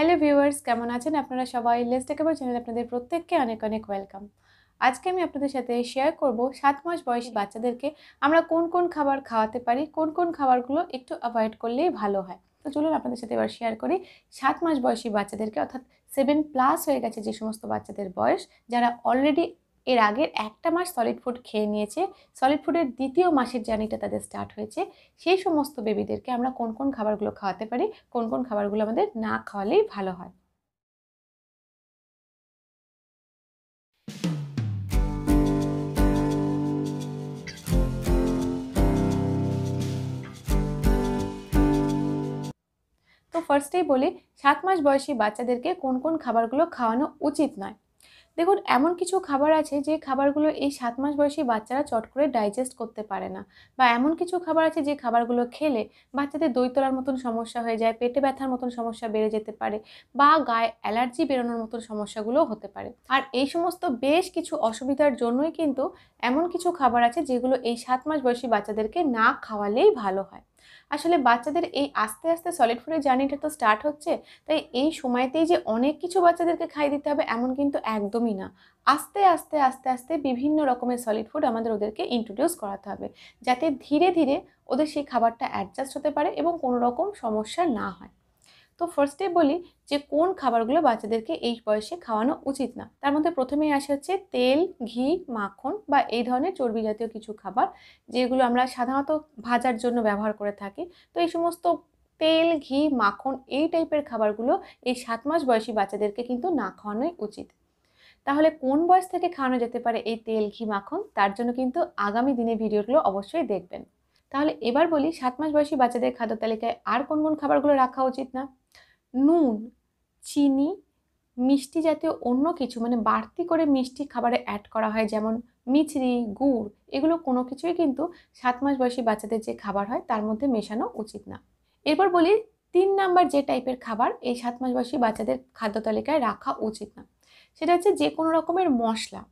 Hello viewers কেমন আছেন আপনারা সবাই লেস টেকাবার চ্যানেলে আপনাদের প্রত্যেককে অনেক অনেক ওয়েলকাম আজকে আমি আপনাদের সাথে শেয়ার করব সাত মাস বয়সী বাচ্চাদেরকে আমরা কোন কোন খাবার খাওয়াতে পারি কোন কোন খাবারগুলো একটু অ্যাভয়েড করলেই ভালো হয় তো চলুন আপনাদের সাথে এবার শেয়ার করি সাত মাস বয়সী বাচ্চাদেরকে অর্থাৎ সেভেন প্লাস হয়ে গেছে যে সমস্ত বাচ্চাদের বয়স যারা অলরেডি এর আগের একটা মাস সলিড ফুড খেয়ে নিয়েছে সলিড ফুডের দ্বিতীয় মাসের জার্নিটা তাদের স্টার্ট হয়েছে সেই সমস্ত বেবিদেরকে আমরা কোন কোন খাবারগুলো খাওয়াতে পারি কোন কোন খাবারগুলো আমাদের না খাওয়ালেই ভালো হয় তো ফার্স্টেই বলি সাত মাস বয়সী বাচ্চাদেরকে কোন কোন খাবারগুলো খাওয়ানো উচিত নয় দেখুন এমন কিছু খাবার আছে যে খাবারগুলো এই সাত মাস বয়সী বাচ্চারা চট করে ডাইজেস্ট করতে পারে না বা এমন কিছু খাবার আছে যে খাবারগুলো খেলে বাচ্চাদের দই তোলার মতন সমস্যা হয়ে যায় পেটে ব্যথার মতন সমস্যা বেড়ে যেতে পারে বা গায়ে অ্যালার্জি বেরোনোর মতন সমস্যাগুলো হতে পারে আর এই সমস্ত বেশ কিছু অসুবিধার জন্যই কিন্তু এমন কিছু খাবার আছে যেগুলো এই সাত মাস বয়সী বাচ্চাদেরকে না খাওয়ালেই ভালো হয় আসলে বাচ্চাদের এই আস্তে আস্তে সলিড ফুডের জার্নিটা তো স্টার্ট হচ্ছে তাই এই সময়তেই যে অনেক কিছু বাচ্চাদেরকে খাই দিতে হবে এমন কিন্তু একদমই না আস্তে আস্তে আস্তে আস্তে বিভিন্ন রকমের সলিড ফুড আমাদের ওদেরকে ইন্ট্রোডিউস করাতে হবে যাতে ধীরে ধীরে ওদের সেই খাবারটা অ্যাডজাস্ট হতে পারে এবং কোনো রকম সমস্যা না হয় তো ফার্স্টে বলি যে কোন খাবারগুলো বাচ্চাদেরকে এই বয়সে খাওয়ানো উচিত না তার মধ্যে প্রথমেই আসে হচ্ছে তেল ঘি মাখন বা এই ধরনের চর্বি জাতীয় কিছু খাবার যেগুলো আমরা সাধারণত ভাজার জন্য ব্যবহার করে থাকি তো এই সমস্ত তেল ঘি মাখন এই টাইপের খাবারগুলো এই সাত মাস বয়সী বাচ্চাদেরকে কিন্তু না খাওয়ানোই উচিত তাহলে কোন বয়স থেকে খাওয়ানো যেতে পারে এই তেল ঘি মাখন তার জন্য কিন্তু আগামী দিনে ভিডিওগুলো অবশ্যই দেখবেন তাহলে এবার বলি সাত মাস বয়সী বাচ্চাদের খাদ্য তালিকায় আর কোন কোন খাবারগুলো রাখা উচিত না নুন চিনি মিষ্টি জাতীয় অন্য কিছু মানে বাড়তি করে মিষ্টি খাবারে অ্যাড করা হয় যেমন মিচড়ি গুড় এগুলো কোনো কিছুই কিন্তু সাত মাস বয়সী বাচ্চাদের যে খাবার হয় তার মধ্যে মেশানো উচিত না এরপর বলি তিন নাম্বার যে টাইপের খাবার এই সাত মাস বয়সী বাচ্চাদের খাদ্য তালিকায় রাখা উচিত না সেটা হচ্ছে যে কোনো রকমের মশলা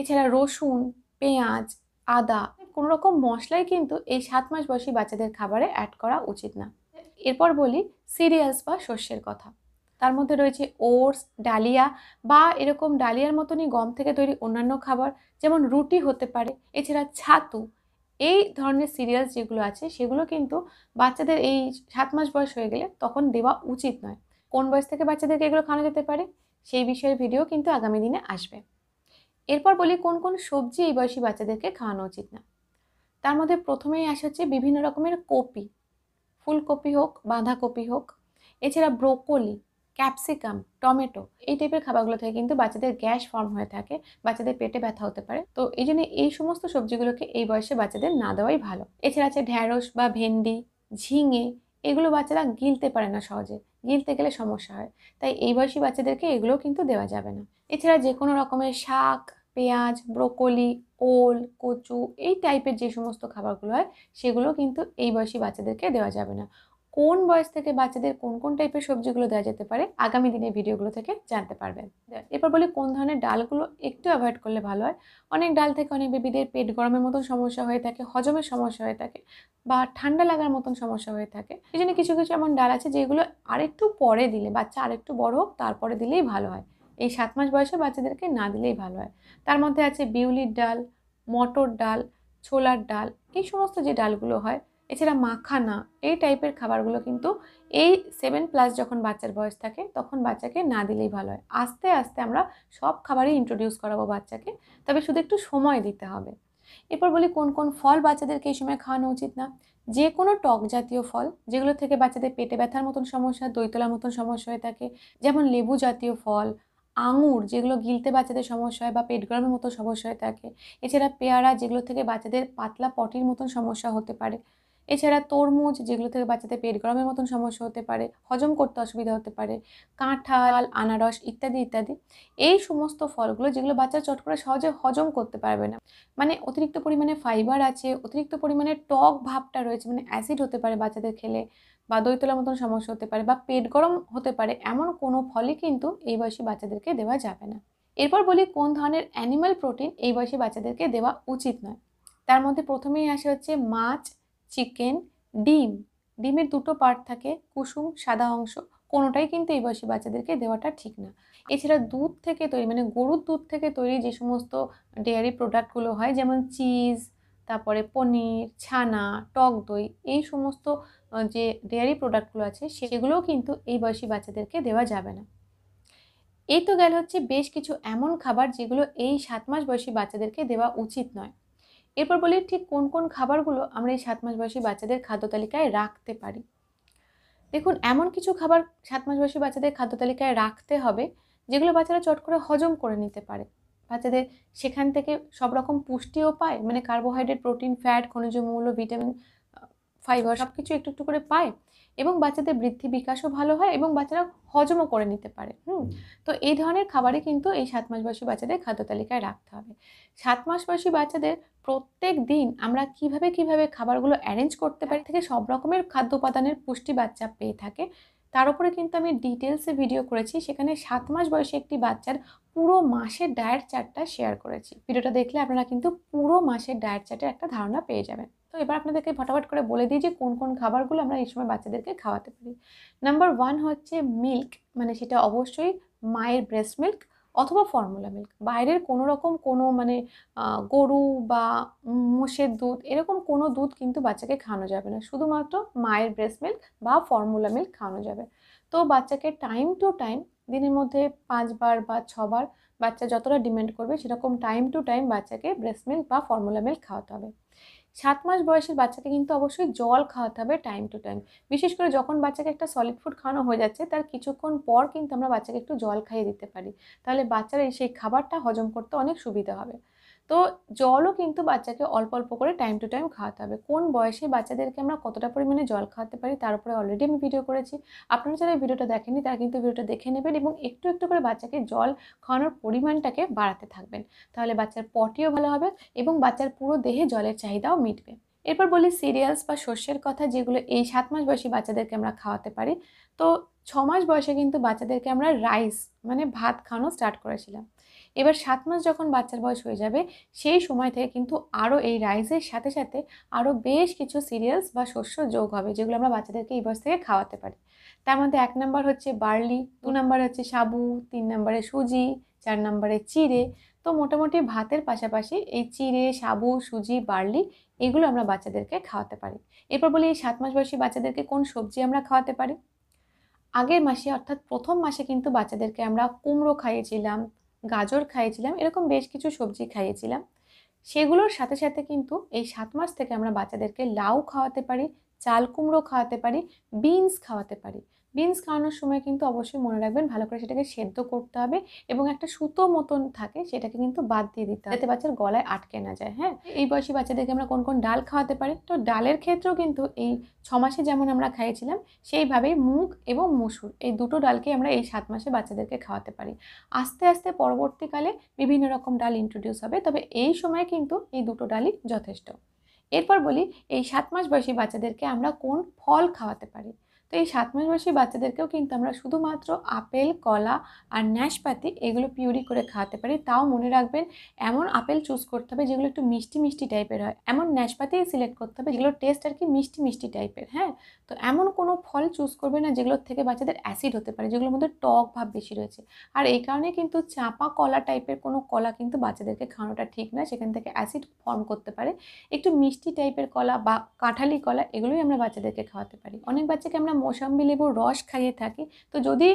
এছাড়া রসুন পেঁয়াজ আদা কোনো রকম মশলাই কিন্তু এই সাত মাস বয়সী বাচ্চাদের খাবারে অ্যাড করা উচিত না এরপর বলি সিরিয়ালস বা শস্যের কথা তার মধ্যে রয়েছে ওটস ডালিয়া বা এরকম ডালিয়ার মতনই গম থেকে তৈরি অন্যান্য খাবার যেমন রুটি হতে পারে এছাড়া ছাতু এই ধরনের সিরিয়ালস যেগুলো আছে সেগুলো কিন্তু বাচ্চাদের এই সাত মাস বয়স হয়ে গেলে তখন দেওয়া উচিত নয় কোন বয়স থেকে বাচ্চাদেরকে এগুলো খাওয়ানো যেতে পারে সেই বিষয়ের ভিডিও কিন্তু আগামী দিনে আসবে এরপর বলি কোন কোন সবজি এই বয়সী বাচ্চাদেরকে খাওয়ানো উচিত না তার মধ্যে প্রথমেই আসা হচ্ছে বিভিন্ন রকমের কপি ফুলকপি হোক বাঁধাকপি হোক এছাড়া ব্রোকলি ক্যাপসিকাম টমেটো এই টাইপের খাবারগুলো থেকে কিন্তু বাচ্চাদের গ্যাস ফর্ম হয়ে থাকে বাচ্চাদের পেটে ব্যথা হতে পারে তো এই জন্য এই সমস্ত সবজিগুলোকে এই বয়সে বাচ্চাদের না দেওয়াই ভালো এছাড়া আছে ঢ্যাঁড়স বা ভেন্ডি ঝিঙে এগুলো বাচ্চারা গিলতে পারে না সহজে গিলতে গেলে সমস্যা হয় তাই এই বয়সী বাচ্চাদেরকে এগুলোও কিন্তু দেওয়া যাবে না এছাড়া যে কোনো রকমের শাক পেঁয়াজ ব্রোকলি ওল কচু এই টাইপের যে সমস্ত খাবারগুলো হয় সেগুলো কিন্তু এই বয়সী বাচ্চাদেরকে দেওয়া যাবে না কোন বয়স থেকে বাচ্চাদের কোন কোন টাইপের সবজিগুলো দেওয়া যেতে পারে আগামী দিনের ভিডিওগুলো থেকে জানতে পারবেন এরপর বলি কোন ধরনের ডালগুলো একটু অ্যাভয়েড করলে ভালো হয় অনেক ডাল থেকে অনেক বেবিদের পেট গরমের মতন সমস্যা হয়ে থাকে হজমের সমস্যা হয়ে থাকে বা ঠান্ডা লাগার মতন সমস্যা হয়ে থাকে এই জন্য কিছু কিছু এমন ডাল আছে যেগুলো আরেকটু পরে দিলে বাচ্চা আরেকটু বড় হোক তারপরে দিলেই ভালো হয় এই সাত মাস বয়সে বাচ্চাদেরকে না দিলেই ভালো হয় তার মধ্যে আছে বিউলির ডাল মটর ডাল ছোলার ডাল এই সমস্ত যে ডালগুলো হয় এছাড়া মাখানা এই টাইপের খাবারগুলো কিন্তু এই সেভেন প্লাস যখন বাচ্চার বয়স থাকে তখন বাচ্চাকে না দিলেই ভালো হয় আস্তে আস্তে আমরা সব খাবারই ইন্ট্রোডিউস করাবো বাচ্চাকে তবে শুধু একটু সময় দিতে হবে এরপর বলি কোন কোন ফল বাচ্চাদেরকে এই সময় খাওয়ানো উচিত না যে কোনো টক জাতীয় ফল যেগুলো থেকে বাচ্চাদের পেটে ব্যথার মতন সমস্যা দৈতলার মতন সমস্যা হয়ে থাকে যেমন লেবু জাতীয় ফল আঙুর যেগুলো গিলতে বাচ্চাদের সমস্যা হয় বা পেট গরমের মতো সমস্যা হয়ে থাকে এছাড়া পেয়ারা যেগুলো থেকে বাচ্চাদের পাতলা পটির মতন সমস্যা হতে পারে এছাড়া তরমুজ যেগুলো থেকে বাচ্চাদের পেট গরমের মতন সমস্যা হতে পারে হজম করতে অসুবিধা হতে পারে কাঁঠাল আনারস ইত্যাদি ইত্যাদি এই সমস্ত ফলগুলো যেগুলো বাচ্চা চট করে সহজে হজম করতে পারবে না মানে অতিরিক্ত পরিমাণে ফাইবার আছে অতিরিক্ত পরিমাণে টক ভাবটা রয়েছে মানে অ্যাসিড হতে পারে বাচ্চাদের খেলে বা দই তোলার মতন সমস্যা হতে পারে বা পেট গরম হতে পারে এমন কোনো ফলই কিন্তু এই বয়সী বাচ্চাদেরকে দেওয়া যাবে না এরপর বলি কোন ধরনের অ্যানিম্যাল প্রোটিন এই বয়সী বাচ্চাদেরকে দেওয়া উচিত নয় তার মধ্যে প্রথমেই আসে হচ্ছে মাছ চিকেন ডিম ডিমের দুটো পার্ট থাকে কুসুম সাদা অংশ কোনোটাই কিন্তু এই বয়সী বাচ্চাদেরকে দেওয়াটা ঠিক না এছাড়া দুধ থেকে তৈরি মানে গরুর দুধ থেকে তৈরি যে সমস্ত ডেয়ারি প্রোডাক্টগুলো হয় যেমন চিজ তারপরে পনির ছানা টক দই এই সমস্ত যে ডেয়ারি প্রোডাক্টগুলো আছে সেগুলোও কিন্তু এই বয়সী বাচ্চাদেরকে দেওয়া যাবে না এই তো গেল হচ্ছে বেশ কিছু এমন খাবার যেগুলো এই সাত মাস বয়সী বাচ্চাদেরকে দেওয়া উচিত নয় এরপর বলি ঠিক কোন কোন খাবারগুলো আমরা এই সাত মাস বয়সী বাচ্চাদের খাদ্য তালিকায় রাখতে পারি দেখুন এমন কিছু খাবার সাত মাস বয়সী বাচ্চাদের খাদ্য তালিকায় রাখতে হবে যেগুলো বাচ্চারা চট করে হজম করে নিতে পারে বাচ্চাদের সেখান থেকে সব রকম পুষ্টিও পায় মানে কার্বোহাইড্রেট প্রোটিন ফ্যাট খনিজ মূল্য ভিটামিন ফাইবার সব কিছু একটু একটু করে পায় এবং বাচ্চাদের বৃদ্ধি বিকাশও ভালো হয় এবং বাচ্চারা হজমও করে নিতে পারে হুম তো এই ধরনের খাবারই কিন্তু এই সাত মাস বয়সী বাচ্চাদের খাদ্য তালিকায় রাখতে হবে সাত মাস বয়সী বাচ্চাদের প্রত্যেক দিন আমরা কিভাবে কিভাবে খাবারগুলো অ্যারেঞ্জ করতে হ্যাঁ। পারি থেকে সব রকমের খাদ্য উপাদানের পুষ্টি বাচ্চা পেয়ে থাকে তার উপরে কিন্তু আমি ডিটেলসে ভিডিও করেছি সেখানে সাত মাস বয়সে একটি বাচ্চার পুরো মাসের ডায়েট চার্টটা শেয়ার করেছি ভিডিওটা দেখলে আপনারা কিন্তু পুরো মাসের ডায়েট চার্টের একটা ধারণা পেয়ে যাবেন তো এবার আপনাদেরকে ফটাফট করে বলে দিই যে কোন কোন খাবারগুলো আমরা এই সময় বাচ্চাদেরকে খাওয়াতে পারি নাম্বার ওয়ান হচ্ছে মিল্ক মানে সেটা অবশ্যই মায়ের ব্রেস্ট মিল্ক অথবা ফর্মুলা মিল্ক বাইরের কোনো রকম কোনো মানে গরু বা মোষের দুধ এরকম কোনো দুধ কিন্তু বাচ্চাকে খাওয়ানো যাবে না শুধুমাত্র মায়ের ব্রেস্ট মিল্ক বা ফর্মুলা মিল্ক খাওয়ানো যাবে তো বাচ্চাকে টাইম টু টাইম দিনের মধ্যে পাঁচবার বা ছবার বাচ্চা যতটা ডিমান্ড করবে সেরকম টাইম টু টাইম বাচ্চাকে ব্রেস্ট মিল্ক বা ফর্মুলা মিল্ক খাওয়াতে হবে সাত মাস বয়সের বাচ্চাকে কিন্তু অবশ্যই জল খাওয়াতে হবে টাইম টু টাইম বিশেষ করে যখন বাচ্চাকে একটা সলিড ফুড খাওয়ানো হয়ে যাচ্ছে তার কিছুক্ষণ পর কিন্তু আমরা বাচ্চাকে একটু জল খাইয়ে দিতে পারি তাহলে বাচ্চারা সেই খাবারটা হজম করতে অনেক সুবিধা হবে তো জলও কিন্তু বাচ্চাকে অল্প অল্প করে টাইম টু টাইম খাওয়াতে হবে কোন বয়সে বাচ্চাদেরকে আমরা কতটা পরিমাণে জল খাওয়াতে পারি তার উপরে অলরেডি আমি ভিডিও করেছি আপনারা যারা ভিডিওটা দেখেননি তারা কিন্তু ভিডিওটা দেখে নেবেন এবং একটু একটু করে বাচ্চাকে জল খাওয়ানোর পরিমাণটাকে বাড়াতে থাকবেন তাহলে বাচ্চার পটিও ভালো হবে এবং বাচ্চার পুরো দেহে জলের চাহিদাও মিটবে এরপর বলি সিরিয়ালস বা শস্যের কথা যেগুলো এই সাত মাস বয়সী বাচ্চাদেরকে আমরা খাওয়াতে পারি তো ছ মাস বয়সে কিন্তু বাচ্চাদেরকে আমরা রাইস মানে ভাত খাওয়ানো স্টার্ট করেছিলাম এবার সাত মাস যখন বাচ্চার বয়স হয়ে যাবে সেই সময় থেকে কিন্তু আরও এই রাইসের সাথে সাথে আরও বেশ কিছু সিরিয়ালস বা শস্য যোগ হবে যেগুলো আমরা বাচ্চাদেরকে এই বয়স থেকে খাওয়াতে পারি তার মধ্যে এক নম্বর হচ্ছে বার্লি দু নম্বর হচ্ছে সাবু তিন নম্বরে সুজি চার নম্বরে চিড়ে তো মোটামুটি ভাতের পাশাপাশি এই চিড়ে সাবু সুজি বার্লি এগুলো আমরা বাচ্চাদেরকে খাওয়াতে পারি এরপর বলি এই সাত মাস বয়সী বাচ্চাদেরকে কোন সবজি আমরা খাওয়াতে পারি আগের মাসে অর্থাৎ প্রথম মাসে কিন্তু বাচ্চাদেরকে আমরা কুমড়ো খাইয়েছিলাম গাজর খাইয়েছিলাম এরকম বেশ কিছু সবজি খাইয়েছিলাম সেগুলোর সাথে সাথে কিন্তু এই সাত মাস থেকে আমরা বাচ্চাদেরকে লাউ খাওয়াতে পারি চাল কুমড়ো খাওয়াতে পারি বিনস খাওয়াতে পারি বিনস খাওয়ানোর সময় কিন্তু অবশ্যই মনে রাখবেন ভালো করে সেটাকে সেদ্ধ করতে হবে এবং একটা সুতো মতন থাকে সেটাকে কিন্তু বাদ দিয়ে দিতে হবে যাতে বাচ্চার গলায় আটকে না যায় হ্যাঁ এই বয়সী বাচ্চাদেরকে আমরা কোন কোন ডাল খাওয়াতে পারি তো ডালের ক্ষেত্রেও কিন্তু এই ছ মাসে যেমন আমরা খাইয়েছিলাম সেইভাবেই মুগ এবং মসুর এই দুটো ডালকে আমরা এই সাত মাসে বাচ্চাদেরকে খাওয়াতে পারি আস্তে আস্তে পরবর্তীকালে বিভিন্ন রকম ডাল ইন্ট্রোডিউস হবে তবে এই সময় কিন্তু এই দুটো ডালই যথেষ্ট এরপর বলি এই সাত মাস বয়সী বাচ্চাদেরকে আমরা কোন ফল খাওয়াতে পারি তো এই সাত মাস বয়সী বাচ্চাদেরকেও কিন্তু আমরা শুধুমাত্র আপেল কলা আর ন্যাশপাতি এগুলো পিউরি করে খাওয়াতে পারি তাও মনে রাখবেন এমন আপেল চুজ করতে হবে যেগুলো একটু মিষ্টি মিষ্টি টাইপের হয় এমন ন্যাশপাতি সিলেক্ট করতে হবে যেগুলোর টেস্ট আর কি মিষ্টি মিষ্টি টাইপের হ্যাঁ তো এমন কোনো ফল চুজ করবে না যেগুলোর থেকে বাচ্চাদের অ্যাসিড হতে পারে যেগুলোর মধ্যে টক ভাব বেশি রয়েছে আর এই কারণে কিন্তু চাপা কলা টাইপের কোনো কলা কিন্তু বাচ্চাদেরকে খাওয়ানোটা ঠিক না সেখান থেকে অ্যাসিড ফর্ম করতে পারে একটু মিষ্টি টাইপের কলা বা কাঁঠালি কলা এগুলোই আমরা বাচ্চাদেরকে খাওয়াতে পারি অনেক বাচ্চাকে আমরা মোসাম্বি লেবুর রস খাইয়ে থাকি তো যদি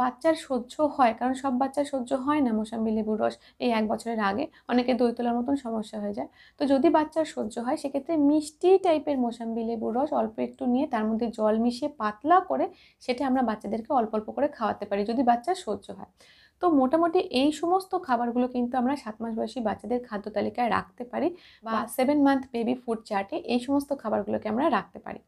বাচ্চার সহ্য হয় কারণ সব বাচ্চার সহ্য হয় না মোসাম্বি লেবুর রস এই এক বছরের আগে অনেকে দই তোলার মতন সমস্যা হয়ে যায় তো যদি বাচ্চার সহ্য হয় সেক্ষেত্রে মিষ্টি টাইপের মোসাম্বি লেবুর রস অল্প একটু নিয়ে তার মধ্যে জল মিশিয়ে পাতলা করে সেটা আমরা বাচ্চাদেরকে অল্প অল্প করে খাওয়াতে পারি যদি বাচ্চার সহ্য হয় তো মোটামুটি এই সমস্ত খাবারগুলো কিন্তু আমরা সাত মাস বয়সী বাচ্চাদের খাদ্য তালিকায় রাখতে পারি বা সেভেন মান্থ বেবি ফুড চার্টে এই সমস্ত খাবারগুলোকে আমরা রাখতে পারি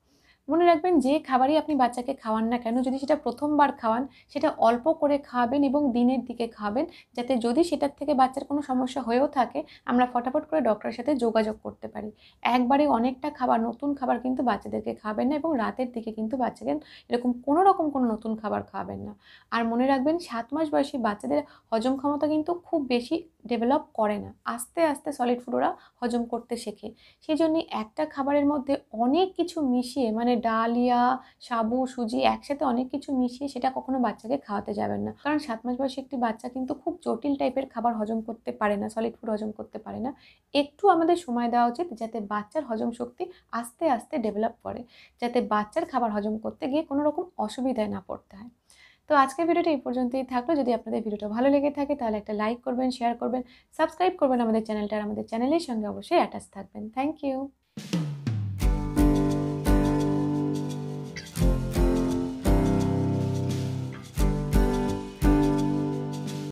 মনে রাখবেন যে খাবারই আপনি বাচ্চাকে খাওয়ান না কেন যদি সেটা প্রথমবার খাওয়ান সেটা অল্প করে খাওয়াবেন এবং দিনের দিকে খাওয়াবেন যাতে যদি সেটার থেকে বাচ্চার কোনো সমস্যা হয়েও থাকে আমরা ফটাফট করে ডক্টরের সাথে যোগাযোগ করতে পারি একবারে অনেকটা খাবার নতুন খাবার কিন্তু বাচ্চাদেরকে খাবেন না এবং রাতের দিকে কিন্তু বাচ্চাকে এরকম কোনো রকম কোনো নতুন খাবার খাওয়াবেন না আর মনে রাখবেন সাত মাস বয়সী বাচ্চাদের হজম ক্ষমতা কিন্তু খুব বেশি ডেভেলপ করে না আস্তে আস্তে সলিড ফুড ওরা হজম করতে শেখে সেই জন্যে একটা খাবারের মধ্যে অনেক কিছু মিশিয়ে মানে ডালিয়া সাবু সুজি একসাথে অনেক কিছু মিশিয়ে সেটা কখনো বাচ্চাকে খাওয়াতে যাবেন না কারণ সাত মাস বয়সে একটি বাচ্চা কিন্তু খুব জটিল টাইপের খাবার হজম করতে পারে না সলিড ফুড হজম করতে পারে না একটু আমাদের সময় দেওয়া উচিত যাতে বাচ্চার হজম শক্তি আস্তে আস্তে ডেভেলপ করে যাতে বাচ্চার খাবার হজম করতে গিয়ে কোনো রকম অসুবিধায় না পড়তে হয় তো আজকের ভিডিওটি এই পর্যন্তই থাকলো যদি আপনাদের ভিডিওটা ভালো লেগে থাকে তাহলে একটা লাইক করবেন শেয়ার করবেন সাবস্ক্রাইব করবেন আমাদের চ্যানেলটা আর আমাদের চ্যানেলের সঙ্গে অবশ্যই অ্যাটাচ থাকবেন থ্যাংক ইউ